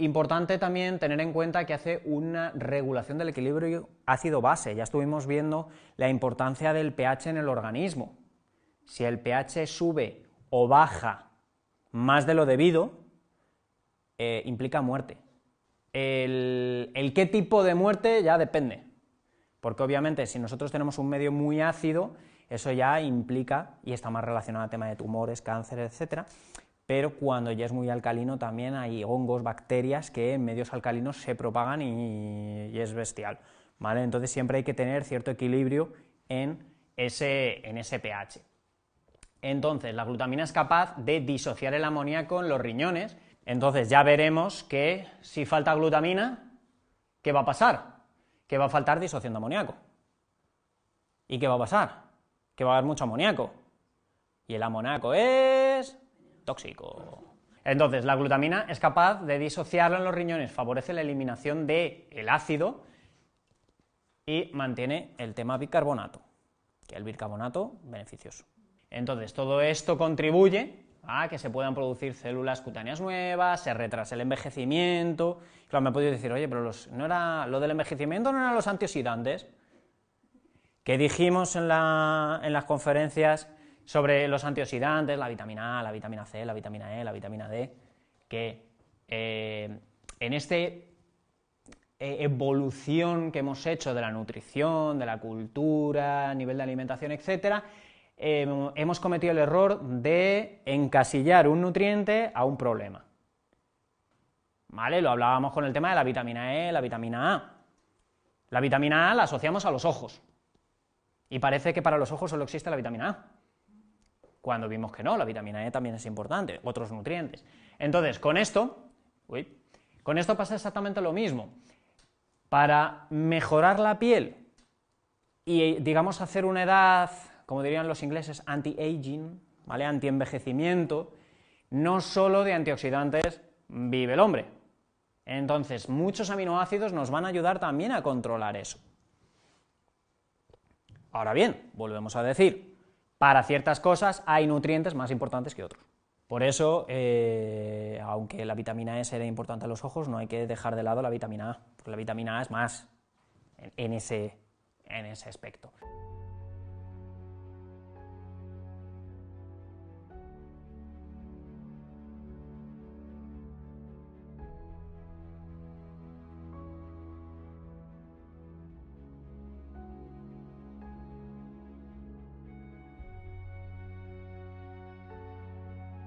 Importante también tener en cuenta que hace una regulación del equilibrio ácido-base. Ya estuvimos viendo la importancia del pH en el organismo. Si el pH sube o baja más de lo debido, eh, implica muerte. El, qué tipo de muerte ya depende, porque obviamente si nosotros tenemos un medio muy ácido, eso ya implica, y está más relacionado al tema de tumores, cáncer, etc., pero cuando ya es muy alcalino también hay hongos, bacterias que en medios alcalinos se propagan y, es bestial. ¿vale? Entonces siempre hay que tener cierto equilibrio en ese, en ese pH. Entonces, la glutamina es capaz de disociar el amoníaco en los riñones. Entonces ya veremos que si falta glutamina, ¿qué va a pasar? Que va a faltar disociando amoníaco. ¿Y qué va a pasar? Que va a haber mucho amoníaco. Y el amoníaco es tóxico. Entonces, la glutamina es capaz de disociarla en los riñones, favorece la eliminación del el ácido y mantiene el tema bicarbonato, que es el bicarbonato beneficioso. Entonces, todo esto contribuye a que se puedan producir células cutáneas nuevas, se retrasa el envejecimiento. Claro, me podido decir, oye, pero los, no era, lo del envejecimiento no eran los antioxidantes. Que dijimos en, en las conferencias sobre los antioxidantes, la vitamina A, la vitamina C, la vitamina E, la vitamina D, que eh, en esta eh, evolución que hemos hecho de la nutrición, de la cultura, nivel de alimentación, etc., eh, hemos cometido el error de encasillar un nutriente a un problema. ¿Vale? Lo hablábamos con el tema de la vitamina E, la vitamina A. La vitamina A la asociamos a los ojos. Y parece que para los ojos solo existe la vitamina A cuando vimos que no, la vitamina E también es importante, otros nutrientes. Entonces, con esto, con esto pasa exactamente lo mismo. Para mejorar la piel y, digamos, hacer una edad, como dirían los ingleses, anti-aging, ¿vale? anti-envejecimiento, no solo de antioxidantes vive el hombre. Entonces, muchos aminoácidos nos van a ayudar también a controlar eso. Ahora bien, volvemos a decir, para ciertas cosas hay nutrientes más importantes que otros. Por eso, eh, aunque la vitamina E sea importante a los ojos, no hay que dejar de lado la vitamina A, porque la vitamina A es más en ese aspecto.